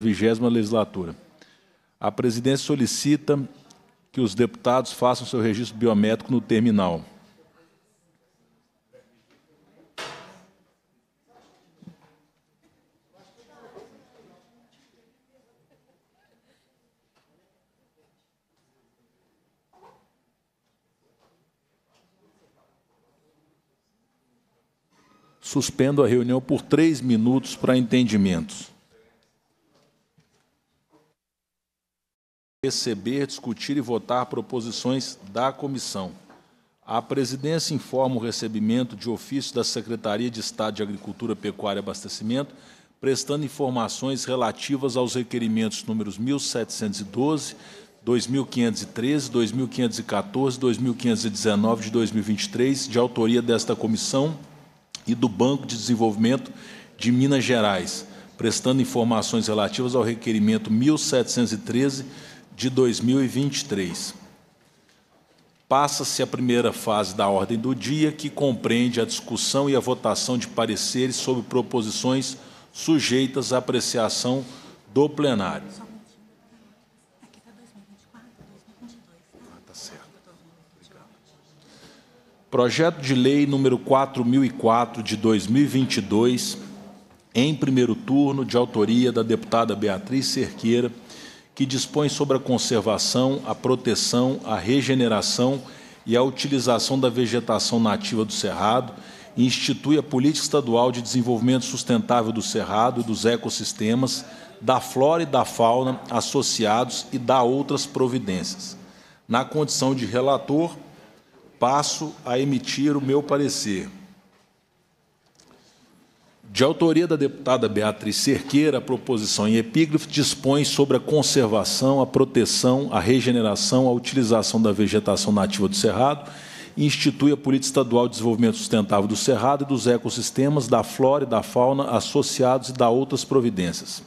vigésima legislatura. A presidência solicita que os deputados façam seu registro biométrico no terminal. Suspendo a reunião por três minutos para entendimentos. receber, discutir e votar proposições da comissão. A presidência informa o recebimento de ofício da Secretaria de Estado de Agricultura, Pecuária e Abastecimento, prestando informações relativas aos requerimentos números 1712, 2513, 2514, 2519 de 2023, de autoria desta comissão e do Banco de Desenvolvimento de Minas Gerais, prestando informações relativas ao requerimento 1713 de 2023. Passa-se a primeira fase da ordem do dia, que compreende a discussão e a votação de pareceres sobre proposições sujeitas à apreciação do plenário. Tá ah, tá Projeto de Lei número 4004 de 2022, em primeiro turno, de autoria da deputada Beatriz Cerqueira que dispõe sobre a conservação, a proteção, a regeneração e a utilização da vegetação nativa do Cerrado e institui a Política Estadual de Desenvolvimento Sustentável do Cerrado e dos ecossistemas, da flora e da fauna associados e dá outras providências. Na condição de relator, passo a emitir o meu parecer. De autoria da deputada Beatriz Cerqueira, a proposição em epígrafe dispõe sobre a conservação, a proteção, a regeneração, a utilização da vegetação nativa do Cerrado e institui a Política Estadual de Desenvolvimento Sustentável do Cerrado e dos ecossistemas, da flora e da fauna associados e da outras providências.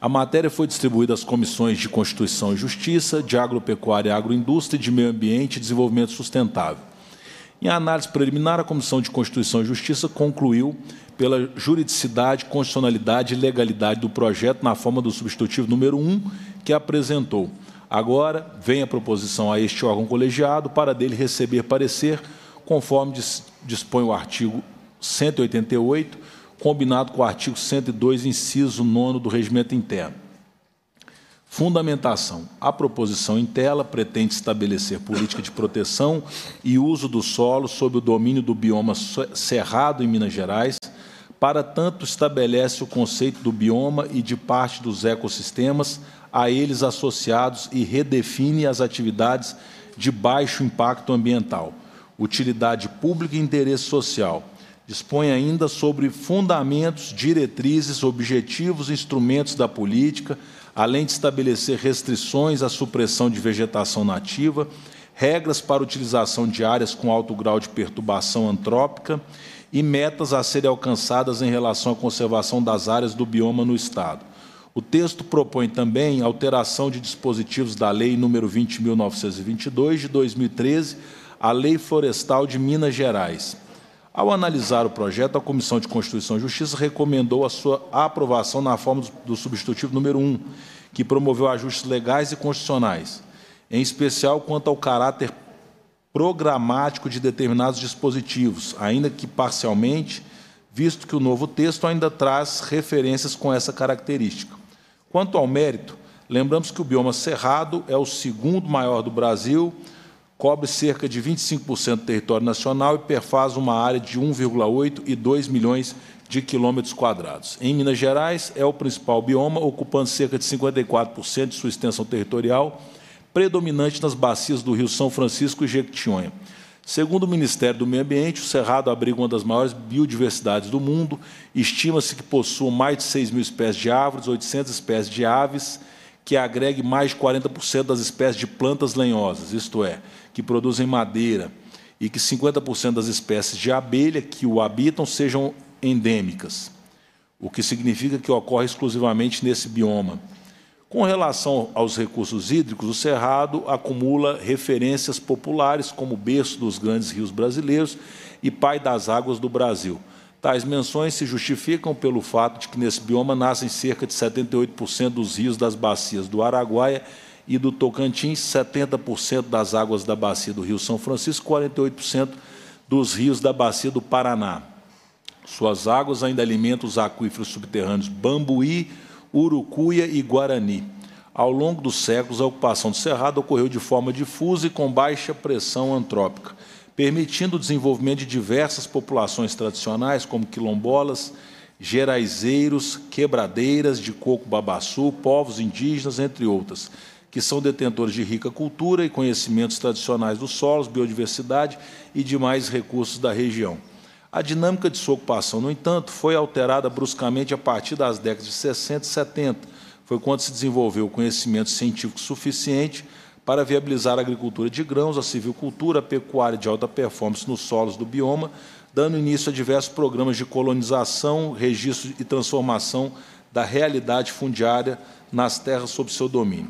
A matéria foi distribuída às comissões de Constituição e Justiça, de Agropecuária e Agroindústria, de Meio Ambiente e Desenvolvimento Sustentável. Em análise preliminar, a Comissão de Constituição e Justiça concluiu pela juridicidade, constitucionalidade e legalidade do projeto na forma do substitutivo número 1 que apresentou. Agora, vem a proposição a este órgão colegiado para dele receber parecer, conforme dispõe o artigo 188, combinado com o artigo 102, inciso 9 do regimento interno. Fundamentação. A proposição em tela pretende estabelecer política de proteção e uso do solo sob o domínio do bioma cerrado em Minas Gerais, para tanto, estabelece o conceito do bioma e de parte dos ecossistemas a eles associados e redefine as atividades de baixo impacto ambiental, utilidade pública e interesse social. Dispõe ainda sobre fundamentos, diretrizes, objetivos e instrumentos da política, além de estabelecer restrições à supressão de vegetação nativa, regras para utilização de áreas com alto grau de perturbação antrópica e metas a serem alcançadas em relação à conservação das áreas do bioma no Estado. O texto propõe também alteração de dispositivos da Lei nº 20.922, de 2013, a Lei Florestal de Minas Gerais. Ao analisar o projeto, a Comissão de Constituição e Justiça recomendou a sua aprovação na forma do substitutivo número 1, que promoveu ajustes legais e constitucionais, em especial quanto ao caráter programático de determinados dispositivos, ainda que parcialmente, visto que o novo texto ainda traz referências com essa característica. Quanto ao mérito, lembramos que o bioma cerrado é o segundo maior do Brasil, cobre cerca de 25% do território nacional e perfaz uma área de 1,8 e 2 milhões de quilômetros quadrados. Em Minas Gerais, é o principal bioma, ocupando cerca de 54% de sua extensão territorial predominante nas bacias do Rio São Francisco e Jequitinhonha. Segundo o Ministério do Meio Ambiente, o Cerrado abriga uma das maiores biodiversidades do mundo. Estima-se que possua mais de 6 mil espécies de árvores, 800 espécies de aves, que agregue mais de 40% das espécies de plantas lenhosas, isto é, que produzem madeira, e que 50% das espécies de abelha que o habitam sejam endêmicas, o que significa que ocorre exclusivamente nesse bioma. Com relação aos recursos hídricos, o Cerrado acumula referências populares como berço dos grandes rios brasileiros e pai das águas do Brasil. Tais menções se justificam pelo fato de que nesse bioma nascem cerca de 78% dos rios das bacias do Araguaia e do Tocantins, 70% das águas da bacia do Rio São Francisco, 48% dos rios da bacia do Paraná. Suas águas ainda alimentam os aquíferos subterrâneos Bambuí, Urucuia e Guarani. Ao longo dos séculos, a ocupação do Cerrado ocorreu de forma difusa e com baixa pressão antrópica, permitindo o desenvolvimento de diversas populações tradicionais, como quilombolas, geraizeiros, quebradeiras de coco babaçu, povos indígenas, entre outras, que são detentores de rica cultura e conhecimentos tradicionais dos solos, biodiversidade e demais recursos da região. A dinâmica de sua ocupação, no entanto, foi alterada bruscamente a partir das décadas de 60 e 70. Foi quando se desenvolveu o conhecimento científico suficiente para viabilizar a agricultura de grãos, a civicultura, a pecuária de alta performance nos solos do bioma, dando início a diversos programas de colonização, registro e transformação da realidade fundiária nas terras sob seu domínio.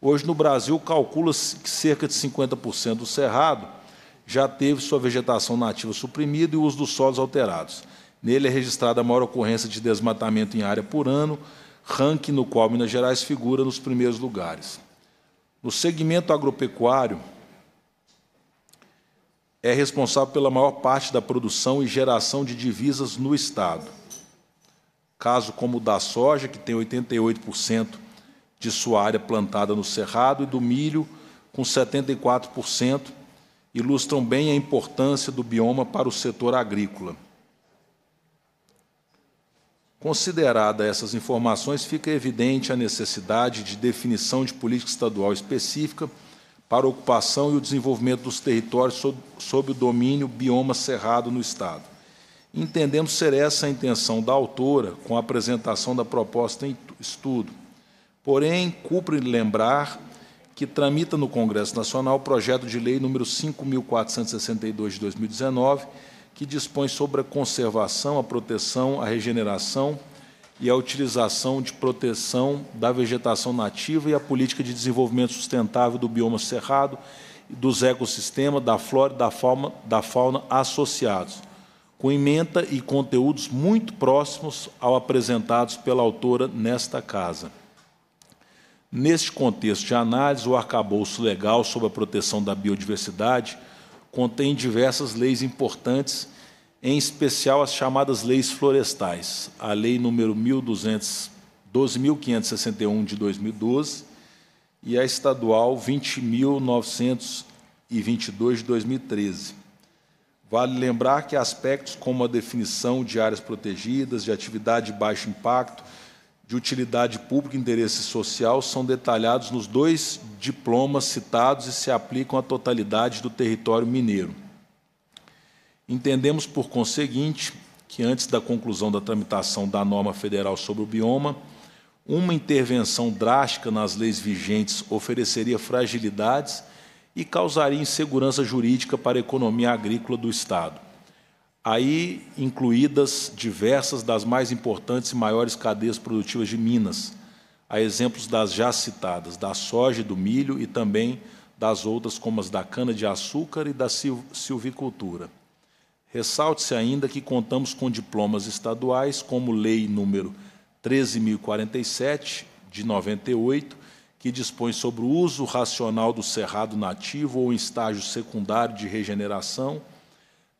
Hoje, no Brasil, calcula-se que cerca de 50% do cerrado já teve sua vegetação nativa suprimida e o uso dos solos alterados. Nele é registrada a maior ocorrência de desmatamento em área por ano, ranking no qual Minas Gerais figura nos primeiros lugares. No segmento agropecuário, é responsável pela maior parte da produção e geração de divisas no Estado. Caso como o da soja, que tem 88% de sua área plantada no Cerrado, e do milho, com 74%, ilustram bem a importância do bioma para o setor agrícola. Considerada essas informações, fica evidente a necessidade de definição de política estadual específica para a ocupação e o desenvolvimento dos territórios sob, o domínio bioma cerrado no Estado. Entendemos ser essa a intenção da autora com a apresentação da proposta em estudo. Porém, cumpre lembrar que tramita no Congresso Nacional o projeto de lei número 5462 de 2019, que dispõe sobre a conservação, a proteção, a regeneração e a utilização de proteção da vegetação nativa e a política de desenvolvimento sustentável do bioma cerrado, dos ecossistemas, da flora e da fauna, da fauna associados, com emenda e conteúdos muito próximos ao apresentados pela autora nesta Casa. Neste contexto de análise, o arcabouço legal sobre a proteção da biodiversidade contém diversas leis importantes, em especial as chamadas leis florestais, a Lei nº 12.561 de 2012 e a Estadual 20.922 de 2013. Vale lembrar que aspectos como a definição de áreas protegidas, de atividade de baixo impacto, de utilidade pública e interesse social são detalhados nos dois diplomas citados e se aplicam à totalidade do território mineiro. Entendemos, por conseguinte, que antes da conclusão da tramitação da norma federal sobre o bioma, uma intervenção drástica nas leis vigentes ofereceria fragilidades e causaria insegurança jurídica para a economia agrícola do Estado aí incluídas diversas das mais importantes e maiores cadeias produtivas de Minas, a exemplos das já citadas, da soja e do milho e também das outras, como as da cana-de-açúcar e da silvicultura. Ressalte-se ainda que contamos com diplomas estaduais, como Lei número 13.047, de 98, que dispõe sobre o uso racional do cerrado nativo ou em estágio secundário de regeneração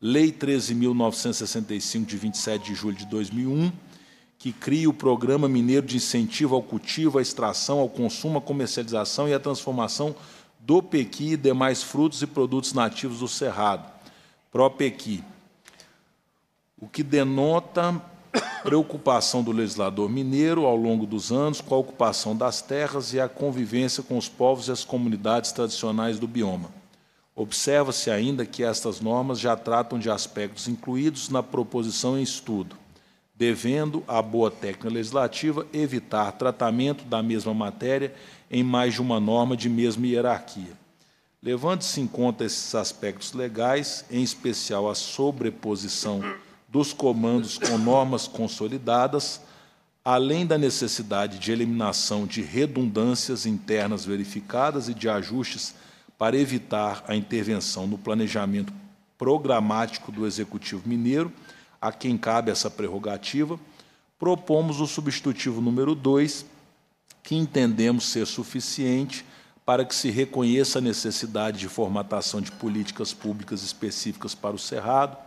Lei 13.965, de 27 de julho de 2001, que cria o Programa Mineiro de Incentivo ao Cultivo, à Extração, ao Consumo, à Comercialização e à Transformação do Pequi e demais frutos e produtos nativos do Cerrado, PRO-Pequi. o que denota preocupação do legislador mineiro ao longo dos anos com a ocupação das terras e a convivência com os povos e as comunidades tradicionais do bioma. Observa-se ainda que estas normas já tratam de aspectos incluídos na proposição em estudo, devendo a boa técnica legislativa evitar tratamento da mesma matéria em mais de uma norma de mesma hierarquia. Levando-se em conta esses aspectos legais, em especial a sobreposição dos comandos com normas consolidadas, além da necessidade de eliminação de redundâncias internas verificadas e de ajustes para evitar a intervenção no planejamento programático do Executivo Mineiro, a quem cabe essa prerrogativa, propomos o substitutivo número 2, que entendemos ser suficiente para que se reconheça a necessidade de formatação de políticas públicas específicas para o Cerrado.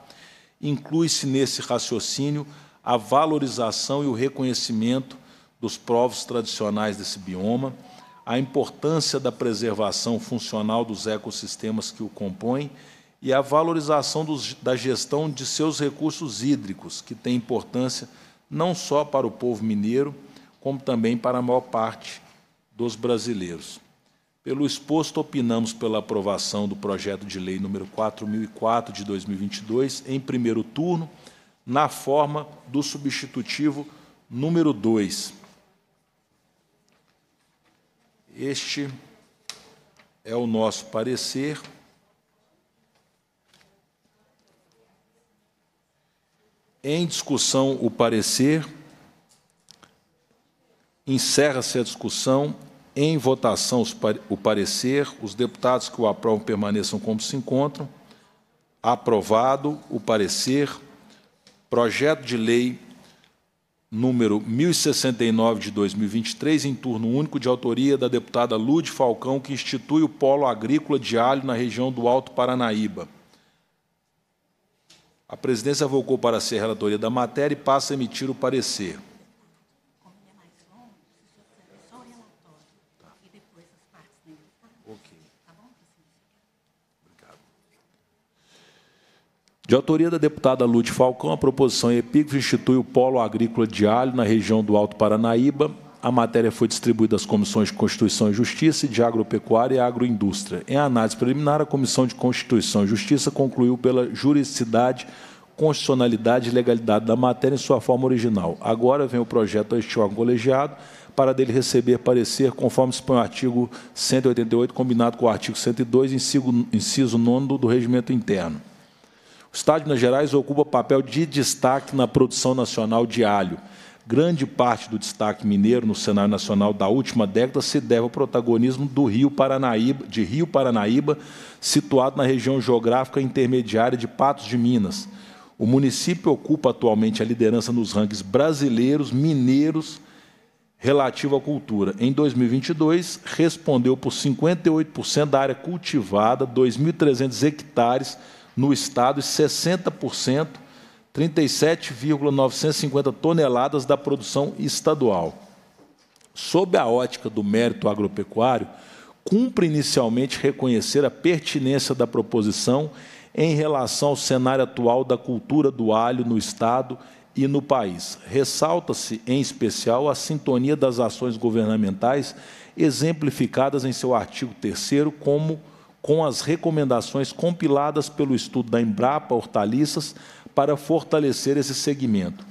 Inclui-se nesse raciocínio a valorização e o reconhecimento dos povos tradicionais desse bioma a importância da preservação funcional dos ecossistemas que o compõem e a valorização dos, da gestão de seus recursos hídricos, que tem importância não só para o povo mineiro, como também para a maior parte dos brasileiros. Pelo exposto, opinamos pela aprovação do projeto de lei número 4004 de 2022 em primeiro turno, na forma do substitutivo número 2, este é o nosso parecer. Em discussão, o parecer. Encerra-se a discussão. Em votação, o parecer. Os deputados que o aprovam permaneçam como se encontram. Aprovado o parecer. Projeto de lei número 1069 de 2023, em turno único, de autoria da deputada Lude Falcão, que institui o Polo Agrícola de Alho na região do Alto Paranaíba. A presidência vocou para ser relatoria da matéria e passa a emitir o parecer. De autoria da deputada Lute Falcão, a proposição epígrafe institui o polo agrícola de alho na região do Alto Paranaíba. A matéria foi distribuída às comissões de Constituição e Justiça e de Agropecuária e Agroindústria. Em análise preliminar, a Comissão de Constituição e Justiça concluiu pela juridicidade, constitucionalidade e legalidade da matéria em sua forma original. Agora vem o projeto a este órgão colegiado para dele receber parecer conforme põe o artigo 188, combinado com o artigo 102, inciso 9 do Regimento Interno. Estado de Minas Gerais ocupa papel de destaque na produção nacional de alho. Grande parte do destaque mineiro no cenário nacional da última década se deve ao protagonismo do Rio Paranaíba, de Rio Paranaíba, situado na região geográfica intermediária de Patos de Minas. O município ocupa atualmente a liderança nos rankings brasileiros, mineiros, relativo à cultura. Em 2022, respondeu por 58% da área cultivada, 2.300 hectares no estado e 60%, 37,950 toneladas da produção estadual. Sob a ótica do mérito agropecuário, cumpre inicialmente reconhecer a pertinência da proposição em relação ao cenário atual da cultura do alho no Estado e no país. Ressalta-se, em especial, a sintonia das ações governamentais exemplificadas em seu artigo 3 como com as recomendações compiladas pelo estudo da Embrapa Hortaliças para fortalecer esse segmento.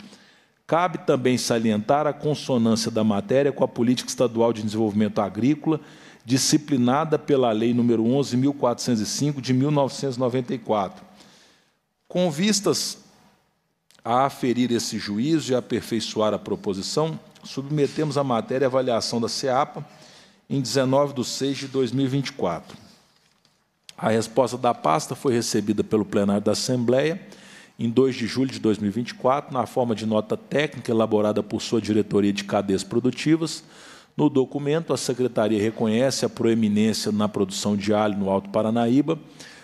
Cabe também salientar a consonância da matéria com a Política Estadual de Desenvolvimento Agrícola, disciplinada pela Lei nº 11.405, de 1994. Com vistas a aferir esse juízo e aperfeiçoar a proposição, submetemos a matéria à avaliação da SEAPA em 19 de 6 de 2024. A resposta da pasta foi recebida pelo plenário da Assembleia em 2 de julho de 2024, na forma de nota técnica elaborada por sua diretoria de cadeias produtivas. No documento, a secretaria reconhece a proeminência na produção de alho no Alto Paranaíba,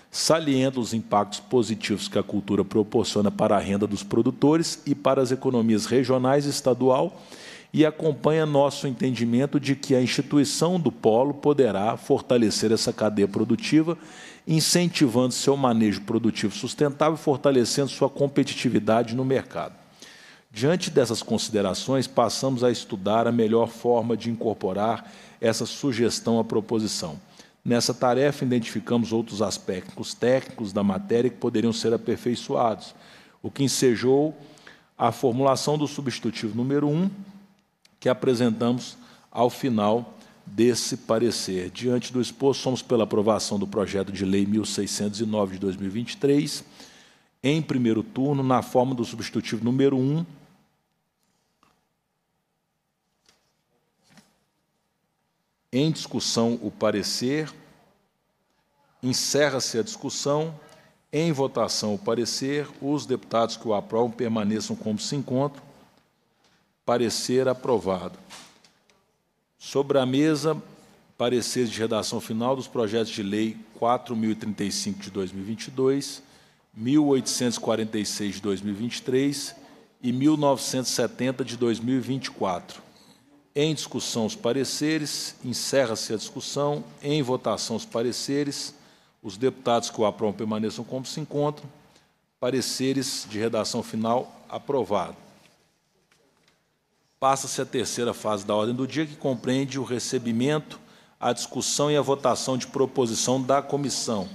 salienta os impactos positivos que a cultura proporciona para a renda dos produtores e para as economias regionais e estadual e acompanha nosso entendimento de que a instituição do polo poderá fortalecer essa cadeia produtiva, incentivando seu manejo produtivo sustentável e fortalecendo sua competitividade no mercado. Diante dessas considerações, passamos a estudar a melhor forma de incorporar essa sugestão à proposição. Nessa tarefa, identificamos outros aspectos técnicos da matéria que poderiam ser aperfeiçoados, o que ensejou a formulação do substitutivo número 1, um, que apresentamos ao final desse parecer. Diante do exposto, somos pela aprovação do projeto de lei 1609 de 2023, em primeiro turno, na forma do substitutivo número 1. Em discussão, o parecer. Encerra-se a discussão. Em votação, o parecer. Os deputados que o aprovam permaneçam como se encontram parecer aprovado. Sobre a mesa, parecer de redação final dos projetos de lei 4035 de 2022, 1846 de 2023 e 1970 de 2024. Em discussão os pareceres, encerra-se a discussão, em votação os pareceres, os deputados que o aprovam permaneçam como se encontram, pareceres de redação final aprovado passa-se a terceira fase da ordem do dia, que compreende o recebimento, a discussão e a votação de proposição da comissão.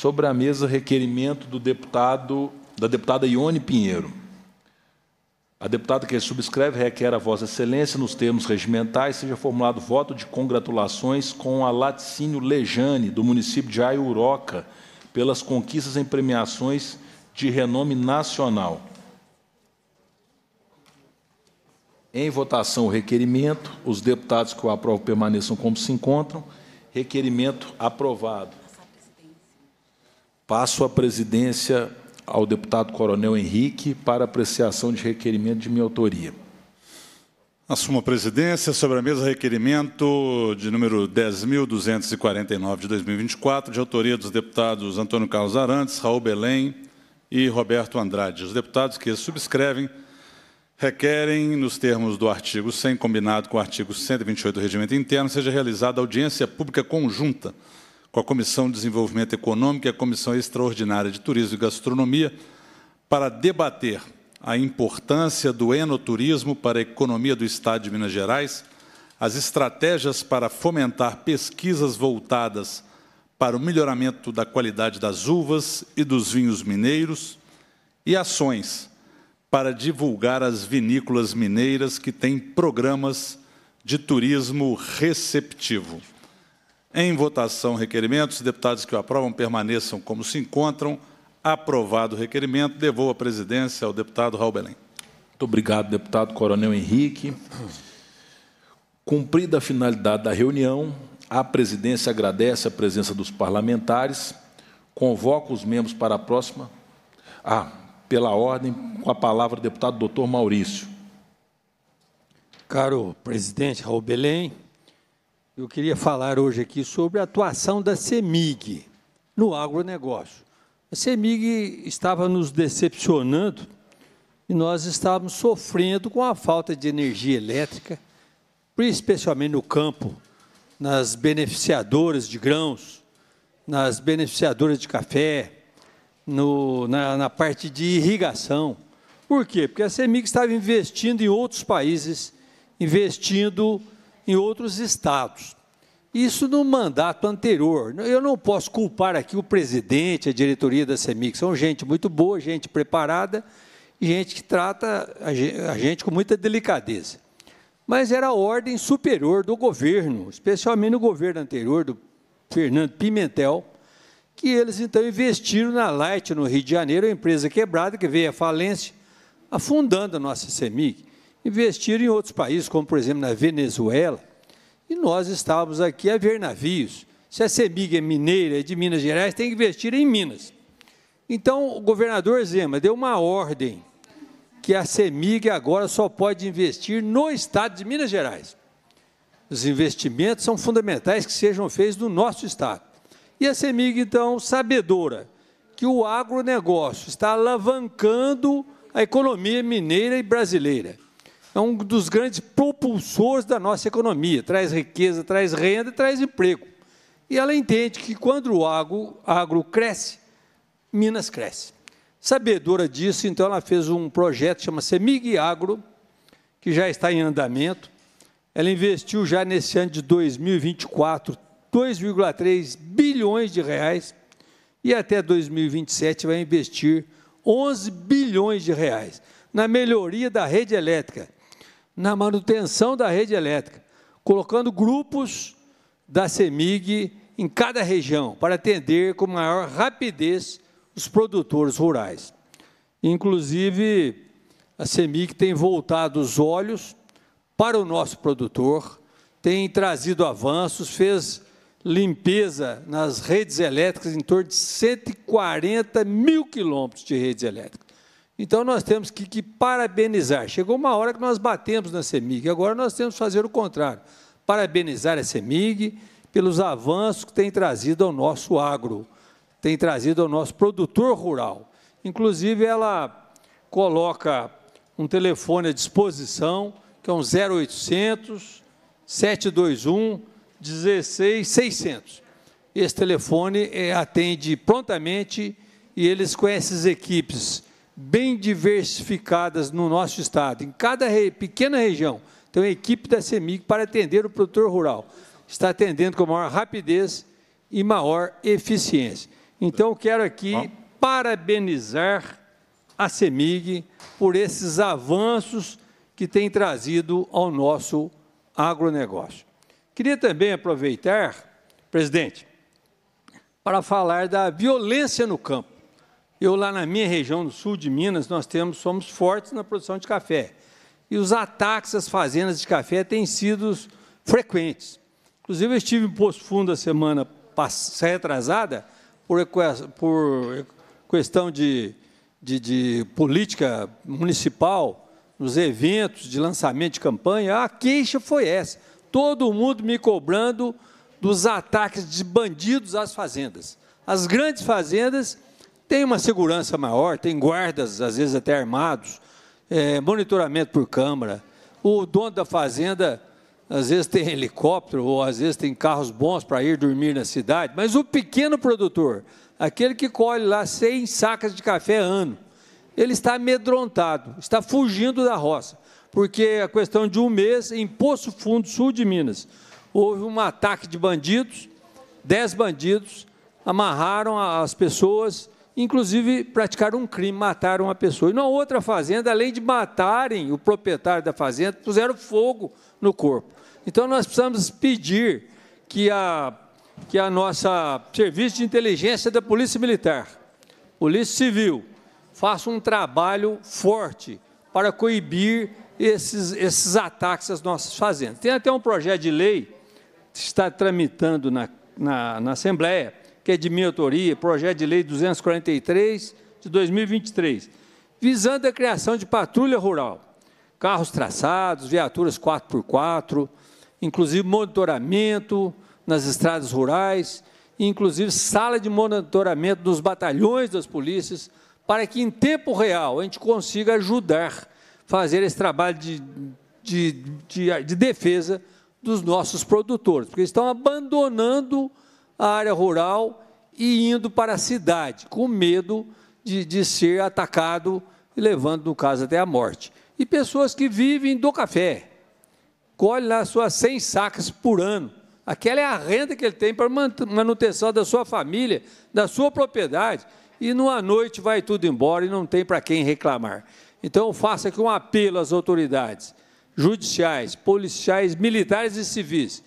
Sobre a mesa, requerimento do deputado, da deputada Ione Pinheiro. A deputada que subscreve requer a Vossa Excelência, nos termos regimentais, seja formulado voto de congratulações com a Laticínio Lejane, do município de Aiuroca, pelas conquistas em premiações de renome nacional. Em votação o requerimento, os deputados que o aprovam permaneçam como se encontram. Requerimento aprovado. Passo a presidência ao deputado Coronel Henrique para apreciação de requerimento de minha autoria. Assumo a presidência sobre a mesa requerimento de número 10.249 de 2024, de autoria dos deputados Antônio Carlos Arantes, Raul Belém e Roberto Andrade. Os deputados que subscrevem requerem, nos termos do artigo 100, combinado com o artigo 128 do Regimento Interno, seja realizada audiência pública conjunta com a Comissão de Desenvolvimento Econômico e a Comissão Extraordinária de Turismo e Gastronomia para debater a importância do enoturismo para a economia do Estado de Minas Gerais, as estratégias para fomentar pesquisas voltadas para o melhoramento da qualidade das uvas e dos vinhos mineiros e ações para divulgar as vinícolas mineiras que têm programas de turismo receptivo. Em votação, requerimento. Os deputados que o aprovam permaneçam como se encontram. Aprovado o requerimento, devo a presidência ao deputado Raul Belém. Muito obrigado, deputado Coronel Henrique. Cumprida a finalidade da reunião, a presidência agradece a presença dos parlamentares, convoca os membros para a próxima. Ah, pela ordem, com a palavra o deputado doutor Maurício. Caro presidente Raul Belém, eu queria falar hoje aqui sobre a atuação da CEMIG no agronegócio. A CEMIG estava nos decepcionando e nós estávamos sofrendo com a falta de energia elétrica, especialmente no campo, nas beneficiadoras de grãos, nas beneficiadoras de café, no, na, na, parte de irrigação. Por quê? Porque a CEMIG estava investindo em outros países, investindo em outros estados. Isso no mandato anterior. Eu não posso culpar aqui o presidente, a diretoria da CEMIC. São gente muito boa, gente preparada, e gente que trata a gente com muita delicadeza. Mas era a ordem superior do governo, especialmente no governo anterior, do Fernando Pimentel, que eles então investiram na Light no Rio de Janeiro, a empresa quebrada, que veio à falência, afundando a nossa CEMIC investiram em outros países, como por exemplo na Venezuela, e nós estávamos aqui a ver navios. Se a CEMIG é mineira, é de Minas Gerais, tem que investir em Minas. Então, o governador Zema deu uma ordem que a CEMIG agora só pode investir no estado de Minas Gerais. Os investimentos são fundamentais que sejam feitos no nosso estado. E a CEMIG, então, sabedora que o agronegócio está alavancando a economia mineira e brasileira é um dos grandes propulsores da nossa economia. Traz riqueza, traz renda, traz emprego. E ela entende que quando o agro, agro cresce, Minas cresce. Sabedora disso, então ela fez um projeto chama Semig Agro, que já está em andamento. Ela investiu já nesse ano de 2024 2,3 bilhões de reais e até 2027 vai investir 11 bilhões de reais na melhoria da rede elétrica, na manutenção da rede elétrica, colocando grupos da CEMIG em cada região para atender com maior rapidez os produtores rurais. Inclusive, a CEMIG tem voltado os olhos para o nosso produtor, tem trazido avanços, fez limpeza nas redes elétricas em torno de 140 mil quilômetros de redes elétricas. Então nós temos que, que, parabenizar. Chegou uma hora que nós batemos na CEMIG, agora nós temos que fazer o contrário. Parabenizar a CEMIG pelos avanços que tem trazido ao nosso agro, tem trazido ao nosso produtor rural. Inclusive, ela coloca um telefone à disposição, que é um 0800 721 16600. Esse telefone eh, atende prontamente e eles, com essas equipes bem diversificadas no nosso estado, em cada re, pequena região. Tem uma equipe da CEMIG para atender o produtor rural. Está atendendo com maior rapidez e maior eficiência. Então, quero aqui Bom. parabenizar a CEMIG por esses avanços que tem trazido ao nosso agronegócio. Queria também aproveitar, presidente, para falar da violência no campo. Eu lá na minha região, do sul de Minas, nós temos, somos fortes na produção de café. E os ataques às fazendas de café têm sido frequentes. Inclusive, eu estive em Poço Fundo a semana retrasada, por, por questão de, de, de política municipal, nos eventos de lançamento de campanha, a queixa foi essa. Todo mundo me cobrando dos ataques de bandidos às fazendas. As grandes fazendas tem uma segurança maior, tem guardas, às vezes até armados, é, monitoramento por câmara. O dono da fazenda, às vezes, tem helicóptero ou às vezes tem carros bons para ir dormir na cidade. Mas o pequeno produtor, aquele que colhe lá 100 sacas de café ano, ele está amedrontado, está fugindo da roça, porque a é questão de um mês, em Poço Fundo, sul de Minas, houve um ataque de bandidos, dez bandidos, amarraram as pessoas, inclusive praticaram um crime, mataram uma pessoa. E na outra fazenda, além de matarem o proprietário da fazenda, puseram fogo no corpo. Então nós precisamos pedir que a que a nossa serviço de inteligência da Polícia Militar, Polícia Civil, faça um trabalho forte para coibir esses, esses ataques às nossas fazendas. Tem até um projeto de lei que está tramitando na, na, na Assembleia, que é de minha autoria, projeto de lei 243 de 2023, visando a criação de patrulha rural, carros traçados, viaturas 4x4, inclusive monitoramento nas estradas rurais, inclusive sala de monitoramento dos batalhões das polícias, para que em tempo real a gente consiga ajudar fazer esse trabalho de, de, de, de defesa dos nossos produtores, porque eles estão abandonando a área rural e indo para a cidade, com medo de, de ser atacado, levando, no caso, até a morte. E pessoas que vivem do café, colhe lá suas 100 sacas por ano. Aquela é a renda que ele tem para manutenção da sua família, da sua propriedade. E numa noite vai tudo embora e não tem para quem reclamar. Então, faça aqui um apelo às autoridades judiciais, policiais, militares e civis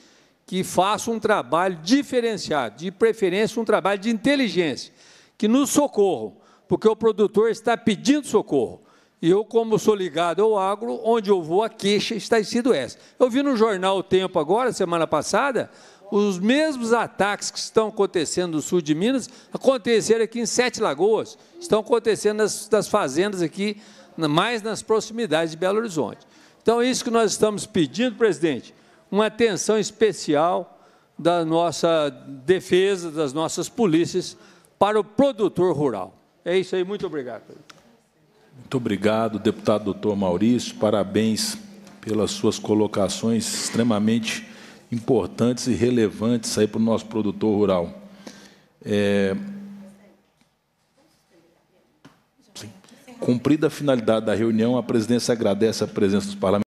que faça um trabalho diferenciado, de preferência um trabalho de inteligência, que nos socorram, porque o produtor está pedindo socorro. E eu, como sou ligado ao agro, onde eu vou, a queixa está sido essa. Eu vi no jornal O Tempo agora, semana passada, os mesmos ataques que estão acontecendo no sul de Minas aconteceram aqui em Sete Lagoas, estão acontecendo nas, nas fazendas aqui, mais nas proximidades de Belo Horizonte. Então, é isso que nós estamos pedindo, presidente, uma atenção especial da nossa defesa, das nossas polícias, para o produtor rural. É isso aí, muito obrigado. Muito obrigado, deputado doutor Maurício. Parabéns pelas suas colocações extremamente importantes e relevantes aí para o nosso produtor rural. É... Cumprida a finalidade da reunião, a presidência agradece a presença dos parlamentares.